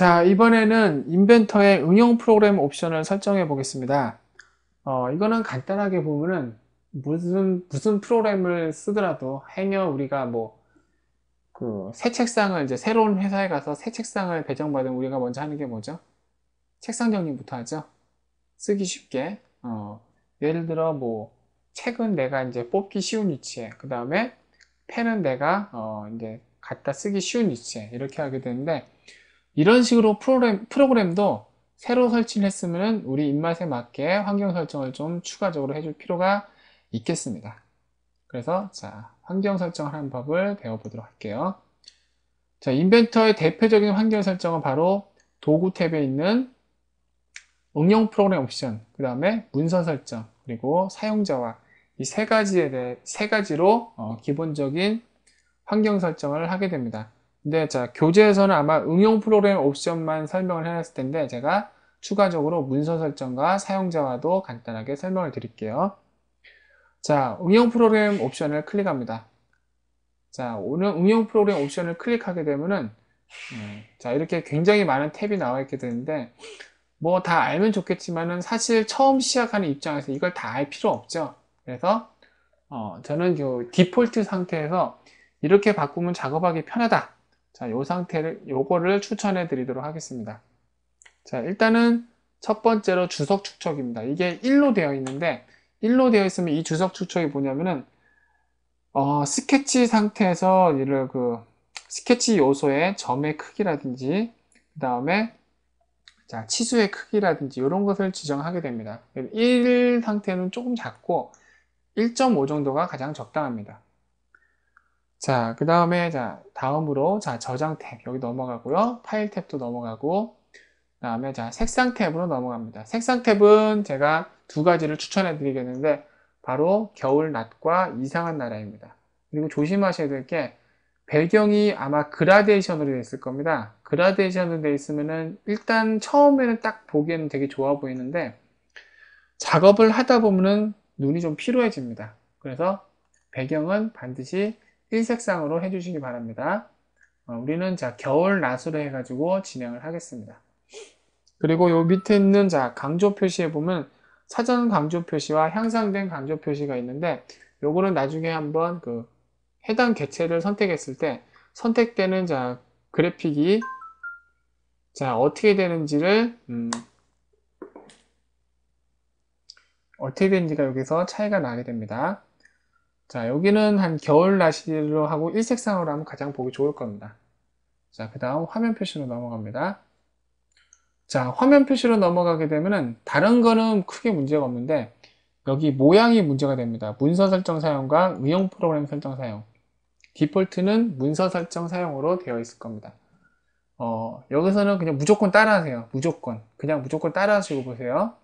자 이번에는 인벤터의 응용 프로그램 옵션을 설정해 보겠습니다 어, 이거는 간단하게 보면은 무슨 무슨 프로그램을 쓰더라도 행여 우리가 뭐 그 새 책상을 이제 새로운 회사에 가서 새 책상을 배정받은 우리가 먼저 하는 게 뭐죠? 책상 정리부터 하죠. 쓰기 쉽게 어, 예를 들어 뭐 책은 내가 이제 뽑기 쉬운 위치에 그 다음에 펜은 내가 어, 이제 갖다 쓰기 쉬운 위치에 이렇게 하게 되는데 이런 식으로 프로그램, 프로그램도 새로 설치를 했으면 우리 입맛에 맞게 환경 설정을 좀 추가적으로 해줄 필요가 있겠습니다. 그래서 자 환경 설정을 하는 법을 배워보도록 할게요. 자 인벤터의 대표적인 환경 설정은 바로 도구 탭에 있는 응용 프로그램 옵션, 그 다음에 문서 설정, 그리고 사용자와 이 세 가지에 대해 세 가지로 어, 기본적인 환경 설정을 하게 됩니다. 근데 자 교재에서는 아마 응용 프로그램 옵션만 설명을 해놨을 텐데 제가 추가적으로 문서 설정과 사용자와도 간단하게 설명을 드릴게요. 자 응용 프로그램 옵션을 클릭합니다. 자 오늘 응용 프로그램 옵션을 클릭하게 되면은 음, 자 이렇게 굉장히 많은 탭이 나와 있게 되는데 뭐 다 알면 좋겠지만은 사실 처음 시작하는 입장에서 이걸 다 알 필요 없죠. 그래서 어, 저는 요 디폴트 상태에서 이렇게 바꾸면 작업하기 편하다 자, 요 상태를, 요거를 추천해 드리도록 하겠습니다. 자, 일단은 첫 번째로 주석 축척입니다. 이게 1로 되어 있는데, 1로 되어 있으면 이 주석 축척이 뭐냐면은, 어, 스케치 상태에서 이를 그, 스케치 요소의 점의 크기라든지, 그 다음에, 자, 치수의 크기라든지, 이런 것을 지정하게 됩니다. 1 상태는 조금 작고, 1.5 정도가 가장 적당합니다. 자, 그 다음에, 자, 다음으로, 자, 저장 탭, 여기 넘어가고요. 파일 탭도 넘어가고, 그 다음에, 자, 색상 탭으로 넘어갑니다. 색상 탭은 제가 두 가지를 추천해 드리겠는데, 바로 겨울 낮과 이상한 나라입니다. 그리고 조심하셔야 될 게, 배경이 아마 그라데이션으로 되어 있을 겁니다. 그라데이션으로 되어 있으면은, 일단 처음에는 딱 보기에는 되게 좋아 보이는데, 작업을 하다 보면은 눈이 좀 피로해집니다. 그래서 배경은 반드시 일색상으로 해주시기 바랍니다. 어, 우리는 자 겨울 낮으로 해가지고 진행을 하겠습니다. 그리고 요 밑에 있는 자 강조 표시에 보면 사전 강조 표시와 향상된 강조 표시가 있는데 요거는 나중에 한번 그 해당 개체를 선택했을 때 선택되는 자 그래픽이 자 어떻게 되는지를 음, 어떻게 되는지가 여기서 차이가 나게 됩니다. 자 여기는 한 겨울 날씨로 하고 일색상으로 하면 가장 보기 좋을 겁니다 자그 다음 화면 표시로 넘어갑니다 자 화면 표시로 넘어가게 되면은 다른 거는 크게 문제가 없는데 여기 모양이 문제가 됩니다 문서 설정 사용과 응용 프로그램 설정 사용 디폴트는 문서 설정 사용으로 되어 있을 겁니다 어, 여기서는 그냥 무조건 따라하세요 무조건 그냥 무조건 따라하시고 보세요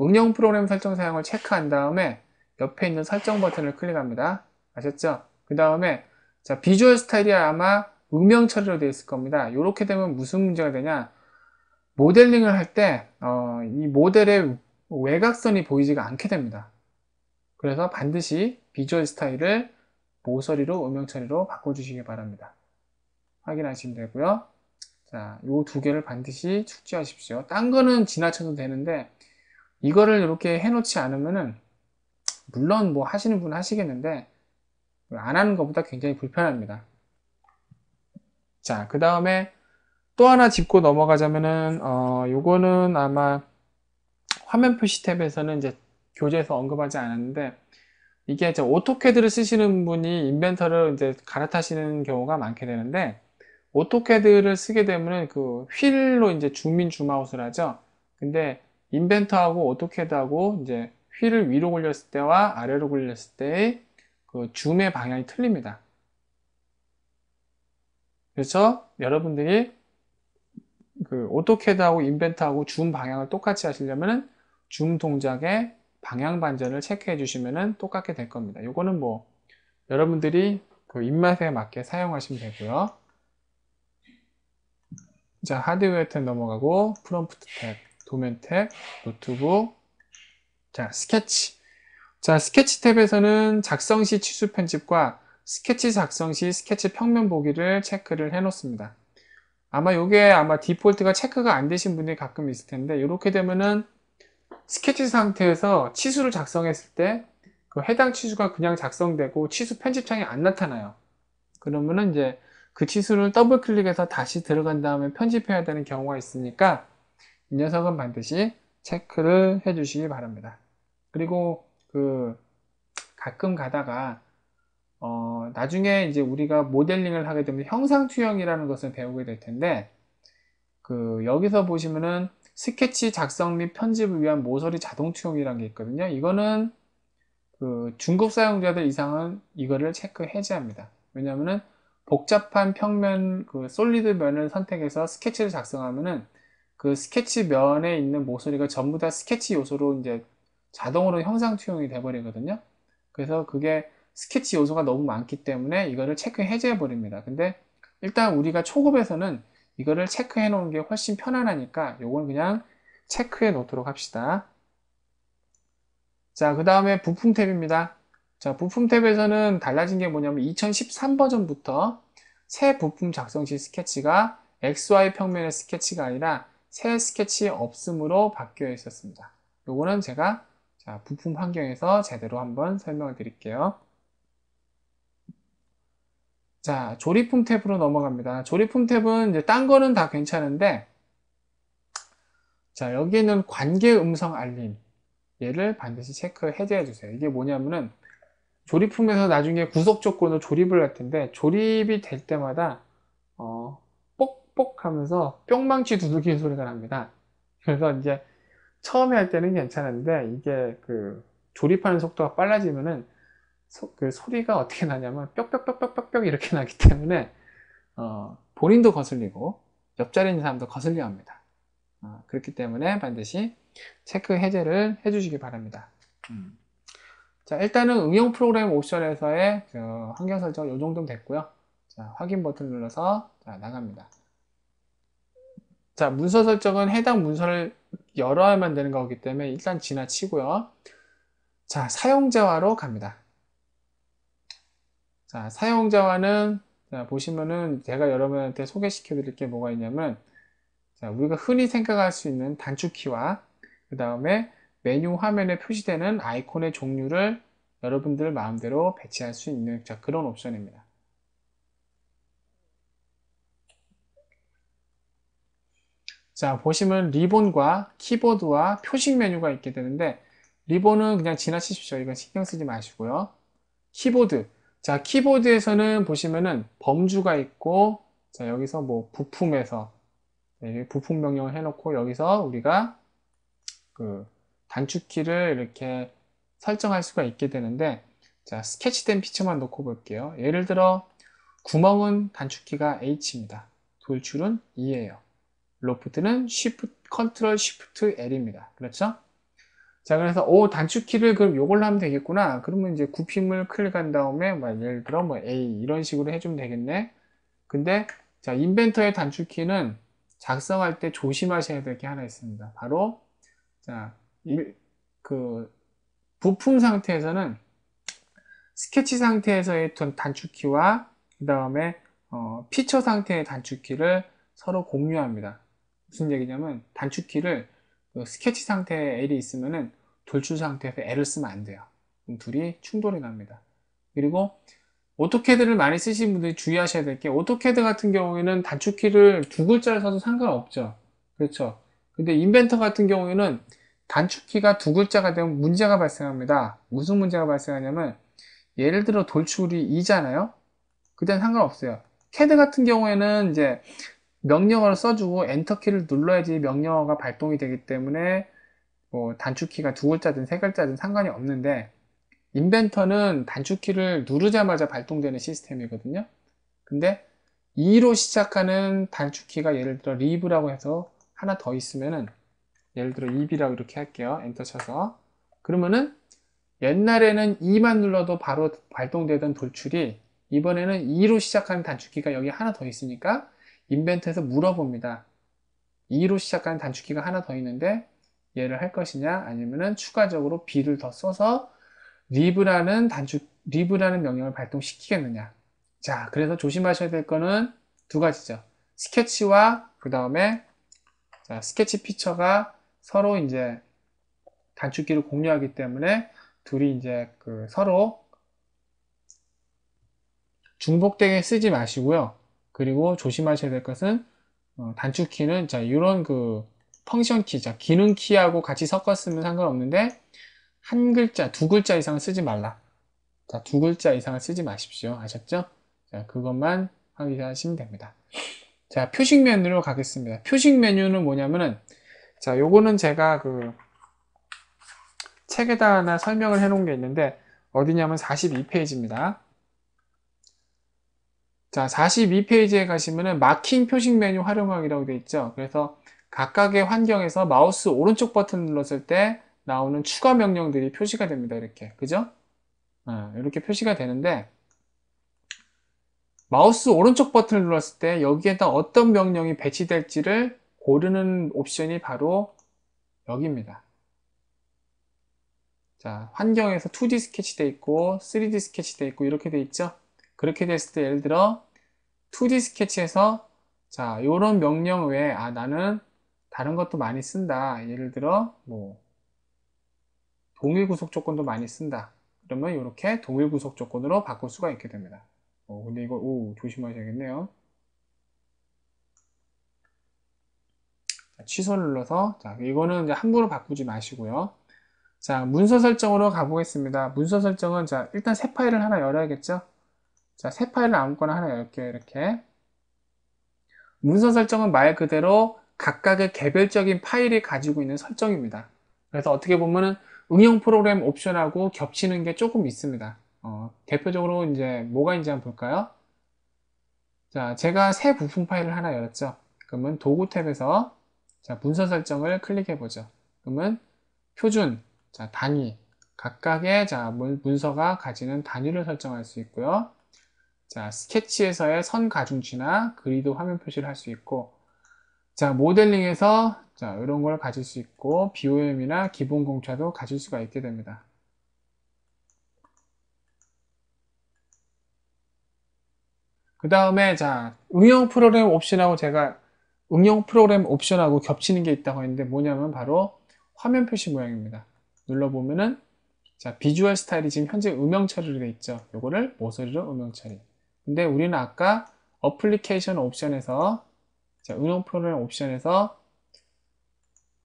응용 프로그램 설정 사용을 체크한 다음에 옆에 있는 설정 버튼을 클릭합니다. 아셨죠? 그 다음에 자 비주얼 스타일이 아마 음영 처리로 되어 있을 겁니다. 이렇게 되면 무슨 문제가 되냐 모델링을 할 때이 어, 모델의 외곽선이 보이지가 않게 됩니다. 그래서 반드시 비주얼 스타일을 모서리로 음영 처리로 바꿔주시기 바랍니다. 확인하시면 되고요. 자, 요 두 개를 반드시 축지하십시오딴 거는 지나쳐도 되는데 이거를 이렇게 해놓지 않으면은 물론 뭐 하시는 분은 하시겠는데 안 하는 것보다 굉장히 불편합니다. 자, 그 다음에 또 하나 짚고 넘어가자면은 어, 요거는 아마 화면 표시 탭에서는 이제 교재에서 언급하지 않았는데 이게 이제 오토캐드를 쓰시는 분이 인벤터를 이제 갈아타시는 경우가 많게 되는데 오토캐드를 쓰게 되면은 그 휠로 이제 줌인 줌아웃을 하죠. 근데 인벤터하고 오토캐드하고 이제 휠을 위로 올렸을 때와 아래로 올렸을 때의 그 줌의 방향이 틀립니다. 그래서 여러분들이 그 오토캐드하고 인벤트하고 줌 방향을 똑같이 하시려면줌 동작의 방향 반전을 체크해 주시면 똑같게 될 겁니다. 이거는 뭐 여러분들이 그 입맛에 맞게 사용하시면 되고요. 자 하드웨어 탭 넘어가고 프롬프트 탭, 도면 탭, 노트북, 자, 스케치. 자, 스케치 탭에서는 작성 시 치수 편집과 스케치 작성 시 스케치 평면 보기를 체크를 해 놓습니다. 아마 요게 아마 디폴트가 체크가 안 되신 분들이 가끔 있을 텐데 이렇게 되면은 스케치 상태에서 치수를 작성했을 때 그 해당 치수가 그냥 작성되고 치수 편집창이안 나타나요. 그러면은 이제 그 치수를 더블 클릭해서 다시 들어간 다음에 편집해야 되는 경우가 있으니까 이 녀석은 반드시 체크를 해주시기 바랍니다. 그리고 그 가끔 가다가 어 나중에 이제 우리가 모델링을 하게 되면 형상 투영이라는 것을 배우게 될 텐데 그 여기서 보시면은 스케치 작성 및 편집을 위한 모서리 자동 투영이라는 게 있거든요. 이거는 그 중급 사용자들 이상은 이거를 체크 해제합니다. 왜냐하면은 복잡한 평면 그 솔리드 면을 선택해서 스케치를 작성하면은 그 스케치 면에 있는 모서리가 전부 다 스케치 요소로 이제 자동으로 형상 투영이 돼버리거든요. 그래서 그게 스케치 요소가 너무 많기 때문에 이거를 체크 해제해 버립니다. 근데 일단 우리가 초급에서는 이거를 체크해 놓은 게 훨씬 편안하니까 요건 그냥 체크해 놓도록 합시다. 자, 그 다음에 부품 탭입니다. 자, 부품 탭에서는 달라진 게 뭐냐면 2013 버전부터 새 부품 작성 시 스케치가 XY 평면의 스케치가 아니라 새 스케치 없음으로 바뀌어 있었습니다. 요거는 제가 자, 부품 환경에서 제대로 한번 설명을 드릴게요. 자, 조립품 탭으로 넘어갑니다. 조립품 탭은 이제 딴 거는 다 괜찮은데 자, 여기에는 관계 음성 알림 얘를 반드시 체크 해제해 주세요. 이게 뭐냐면은 조립품에서 나중에 구속 조건으로 조립을 할 텐데 조립이 될 때마다 어, 뽁뽁 하면서 뿅망치 두들기는 소리가 납니다. 그래서 이제 처음에 할 때는 괜찮은데 이게 그 조립하는 속도가 빨라지면은 소, 그 소리가 어떻게 나냐면 뾱뾱뾱뾱뾱뾱 이렇게 나기 때문에 어, 본인도 거슬리고 옆자리에 있는 사람도 거슬려 합니다. 어, 그렇기 때문에 반드시 체크 해제를 해주시기 바랍니다. 음. 자 일단은 응용 프로그램 옵션에서의 그 환경 설정 이정도 됐고요. 자 확인 버튼 눌러서 자, 나갑니다. 자, 문서 설정은 해당 문서를 열어야만 되는 거기 때문에 일단 지나치고요. 자, 사용자화로 갑니다. 자, 사용자화는 자, 보시면은 제가 여러분한테 소개시켜 드릴 게 뭐가 있냐면 자, 우리가 흔히 생각할 수 있는 단축키와 그 다음에 메뉴 화면에 표시되는 아이콘의 종류를 여러분들 마음대로 배치할 수 있는 자, 그런 옵션입니다. 자 보시면 리본과 키보드와 표식 메뉴가 있게 되는데 리본은 그냥 지나치십시오 이건 신경 쓰지 마시고요 키보드 자 키보드에서는 보시면은 범주가 있고 자 여기서 뭐 부품에서 네, 부품 명령을 해놓고 여기서 우리가 그 단축키를 이렇게 설정할 수가 있게 되는데 자 스케치된 피처만 놓고 볼게요 예를 들어 구멍은 단축키가 H입니다 돌출은 e 에요 로프트는 Shift, Ctrl, Shift, L입니다. 그렇죠? 자, 그래서 오 단축키를 그럼 요걸로 하면 되겠구나. 그러면 이제 굽힘을 클릭한 다음에 뭐 예를 들어 뭐 A 이런 식으로 해주면 되겠네. 근데 자 인벤터의 단축키는 작성할 때 조심하셔야 될 게 하나 있습니다. 바로 자, 일, 그 부품 상태에서는 스케치 상태에서의 단축키와 그 다음에 어, 피처 상태의 단축키를 서로 공유합니다. 무슨 얘기냐면 단축키를 그 스케치 상태에 L이 있으면은 돌출 상태에 L을 쓰면 안 돼요. 둘이 충돌이 납니다. 그리고 오토캐드를 많이 쓰신 분들이 주의하셔야 될 게 오토캐드 같은 경우에는 단축키를 두 글자를 써도 상관없죠. 그렇죠. 근데 인벤터 같은 경우에는 단축키가 두 글자가 되면 문제가 발생합니다. 무슨 문제가 발생하냐면 예를 들어 돌출이 2잖아요. 그땐 상관없어요. 캐드 같은 경우에는 이제 명령어를 써주고 엔터키를 눌러야지 명령어가 발동이 되기 때문에 뭐 단축키가 두 글자든 세 글자든 상관이 없는데 인벤터는 단축키를 누르자마자 발동되는 시스템이거든요. 근데 2로 시작하는 단축키가 예를 들어 리브라고 해서 하나 더 있으면은 예를 들어 입이라고 이렇게 할게요. 엔터 쳐서 그러면은 옛날에는 2만 눌러도 바로 발동되던 돌출이 이번에는 2로 시작하는 단축키가 여기 하나 더 있으니까 인벤트에서 물어봅니다. 2로 시작하는 단축키가 하나 더 있는데 얘를 할 것이냐 아니면은 추가적으로 B를 더 써서 리브라는 단축 리브라는 명령을 발동시키겠느냐 자 그래서 조심하셔야 될 거는 두 가지죠 스케치와 그 다음에 스케치 피처가 서로 이제 단축키를 공유하기 때문에 둘이 이제 그 서로 중복되게 쓰지 마시고요 그리고 조심하셔야 될 것은 어, 단축키는 자 이런 그 펑션 키, 자 기능 키하고 같이 섞었으면 상관없는데 한 글자, 두 글자 이상을 쓰지 말라. 자, 두 글자 이상을 쓰지 마십시오. 아셨죠? 자, 그것만 확인하시면 됩니다. 자, 표식 메뉴로 가겠습니다. 표식 메뉴는 뭐냐면은 자, 요거는 제가 그 책에다 하나 설명을 해 놓은 게 있는데 어디냐면 42페이지입니다. 자 42페이지에 가시면은 마킹 표식 메뉴 활용하기라고 되어 있죠 그래서 각각의 환경에서 마우스 오른쪽 버튼 눌렀을 때 나오는 추가 명령들이 표시가 됩니다 이렇게 그죠 아, 이렇게 표시가 되는데 마우스 오른쪽 버튼을 눌렀을 때 여기에다 어떤 명령이 배치될지를 고르는 옵션이 바로 여기입니다 자 환경에서 2D 스케치 돼 있고 3D 스케치 돼 있고 이렇게 돼 있죠 그렇게 됐을 때 예를 들어 2D 스케치에서 자 이런 명령 외에 아 나는 다른 것도 많이 쓴다 예를 들어 뭐 동일 구속 조건도 많이 쓴다 그러면 이렇게 동일 구속 조건으로 바꿀 수가 있게 됩니다 어, 근데 이거 오 조심하셔야겠네요 취소를 눌러서 자 이거는 이제 함부로 바꾸지 마시고요 자 문서 설정으로 가보겠습니다 문서 설정은 자 일단 새 파일을 하나 열어야겠죠 자, 새 파일을 아무거나 하나 열게요. 이렇게. 문서 설정은 말 그대로 각각의 개별적인 파일이 가지고 있는 설정입니다. 그래서 어떻게 보면은 응용 프로그램 옵션하고 겹치는 게 조금 있습니다. 어, 대표적으로 이제 뭐가 있는지 한번 볼까요? 자, 제가 새 부품 파일을 하나 열었죠. 그러면 도구 탭에서 자, 문서 설정을 클릭해 보죠. 그러면 표준, 자, 단위, 각각의 자, 문서가 가지는 단위를 설정할 수 있고요. 자, 스케치에서의 선 가중치나 그리드 화면 표시를 할 수 있고 자, 모델링에서 자, 이런 걸 가질 수 있고 b o m 이나 기본 공차도 가질 수가 있게 됩니다. 그 다음에 자 응용 프로그램 옵션하고 제가 응용 프로그램 옵션하고 겹치는 게 있다고 했는데 뭐냐면 바로 화면 표시 모양입니다. 눌러보면은 자 비주얼 스타일이 지금 현재 음영 처리로 되어 있죠. 요거를 모서리로 음영 처리 근데 우리는 아까 어플리케이션 옵션에서 자, 응용 프로그램 옵션에서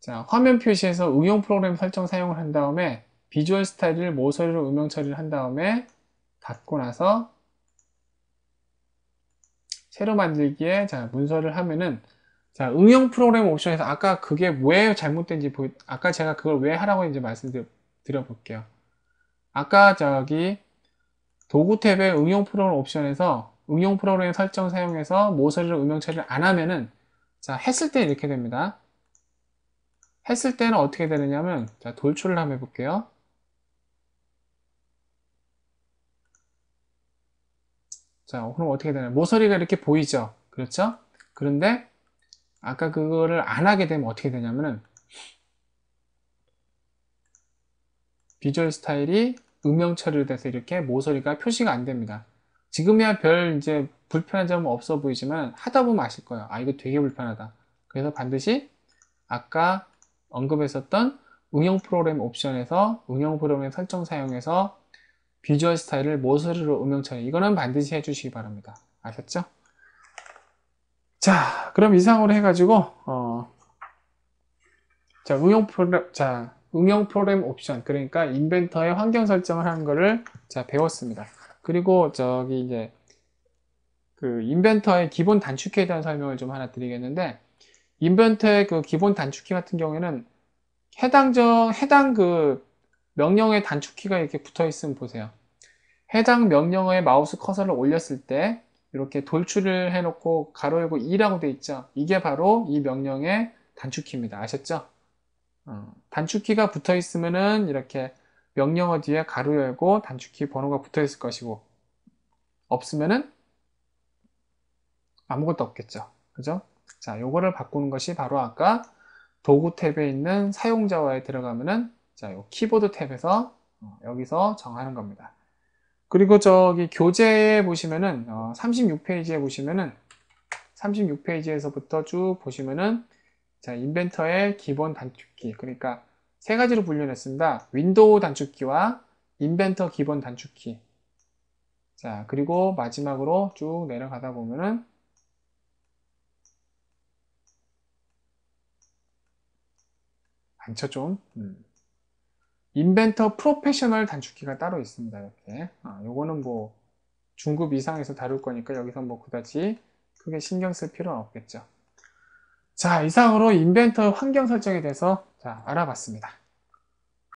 자, 화면 표시에서 응용 프로그램 설정 사용을 한 다음에 비주얼 스타일을 모서리로 음영 처리를 한 다음에 닫고 나서 새로 만들기에 자, 문서를 하면은 자, 응용 프로그램 옵션에서 아까 그게 왜 잘못된지 아까 제가 그걸 왜 하라고 했는 말씀드려 볼게요. 아까 저기 도구 탭의 응용 프로그램 옵션에서 응용 프로그램 설정 사용해서 모서리를 음영 처리를 안 하면은 자 했을 때 이렇게 됩니다. 했을 때는 어떻게 되느냐면 자 돌출을 한번 해볼게요. 자 그럼 어떻게 되나요? 모서리가 이렇게 보이죠? 그렇죠? 그런데 아까 그거를 안 하게 되면 어떻게 되냐면은 비주얼 스타일이 음영 처리돼서 이렇게 모서리가 표시가 안 됩니다. 지금이야 별 이제 불편한 점은 없어 보이지만 하다 보면 아실 거예요. 아 이거 되게 불편하다. 그래서 반드시 아까 언급했었던 응용 프로그램 옵션에서 응용 프로그램 설정 사용해서 비주얼 스타일을 모서리로 음영 처리 이거는 반드시 해주시기 바랍니다. 아셨죠? 자 그럼 이상으로 해가지고 어, 자 응용 프로그램 자 응용 프로그램 옵션 그러니까 인벤터의 환경 설정을 하는 거를 배웠습니다. 그리고 저기 이제 그 인벤터의 기본 단축키에 대한 설명을 좀 하나 드리겠는데 인벤터의 그 기본 단축키 같은 경우에는 해당 저 해당 그 명령의 단축키가 이렇게 붙어 있으면 보세요. 해당 명령어에 마우스 커서를 올렸을 때 이렇게 돌출을 해놓고 가로 열고 2라고 돼 있죠. 이게 바로 이 명령의 단축키입니다. 아셨죠? 어, 단축키가 붙어 있으면은 이렇게 명령어 뒤에 가로 열고 단축키 번호가 붙어 있을 것이고 없으면은 아무것도 없겠죠. 그죠? 자, 요거를 바꾸는 것이 바로 아까 도구 탭에 있는 사용자와에 들어가면은 자, 요 키보드 탭에서 어, 여기서 정하는 겁니다. 그리고 저기 교재에 보시면은 36페이지에 어, 보시면은 36페이지에서부터 쭉 보시면은 자, 인벤터의 기본 단축키. 그러니까 세 가지로 분류를 했습니다. 윈도우 단축키와 인벤터 기본 단축키. 자, 그리고 마지막으로 쭉 내려가다 보면은 안쳐 좀. 음. 인벤터 프로페셔널 단축키가 따로 있습니다. 이렇게. 아, 요거는 뭐 중급 이상에서 다룰 거니까 여기서 뭐 그다지 크게 신경 쓸 필요는 없겠죠. 자, 이상으로 인벤터 환경 설정에 대해서 자, 알아봤습니다.